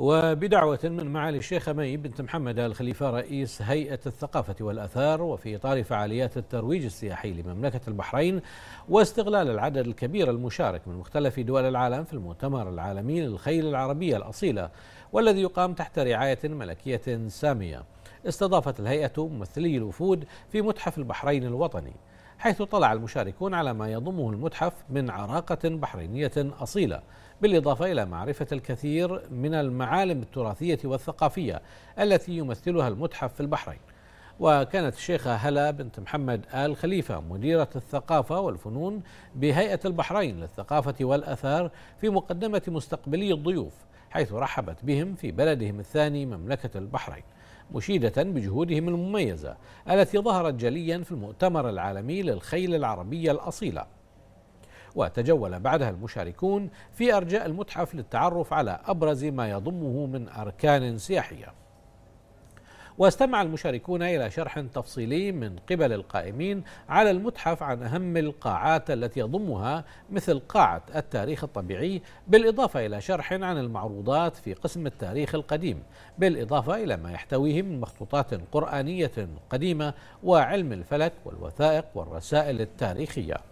وبدعوة من معالي الشيخ مي بنت محمد آل خليفة رئيس هيئة الثقافة والأثار وفي إطار فعاليات الترويج السياحي لمملكة البحرين واستغلال العدد الكبير المشارك من مختلف دول العالم في المؤتمر العالمي للخيل العربية الأصيلة والذي يقام تحت رعاية ملكية سامية استضافت الهيئة ممثلي الوفود في متحف البحرين الوطني حيث طلع المشاركون على ما يضمه المتحف من عراقة بحرينية أصيلة بالإضافة إلى معرفة الكثير من المعالم التراثية والثقافية التي يمثلها المتحف في البحرين وكانت الشيخة هلا بنت محمد آل خليفة مديرة الثقافة والفنون بهيئة البحرين للثقافة والأثار في مقدمة مستقبلي الضيوف حيث رحبت بهم في بلدهم الثاني مملكة البحرين مشيدة بجهودهم المميزة التي ظهرت جليا في المؤتمر العالمي للخيل العربية الأصيلة وتجول بعدها المشاركون في أرجاء المتحف للتعرف على أبرز ما يضمه من أركان سياحية واستمع المشاركون إلى شرح تفصيلي من قبل القائمين على المتحف عن أهم القاعات التي يضمها مثل قاعة التاريخ الطبيعي بالإضافة إلى شرح عن المعروضات في قسم التاريخ القديم بالإضافة إلى ما يحتويه من مخطوطات قرآنية قديمة وعلم الفلك والوثائق والرسائل التاريخية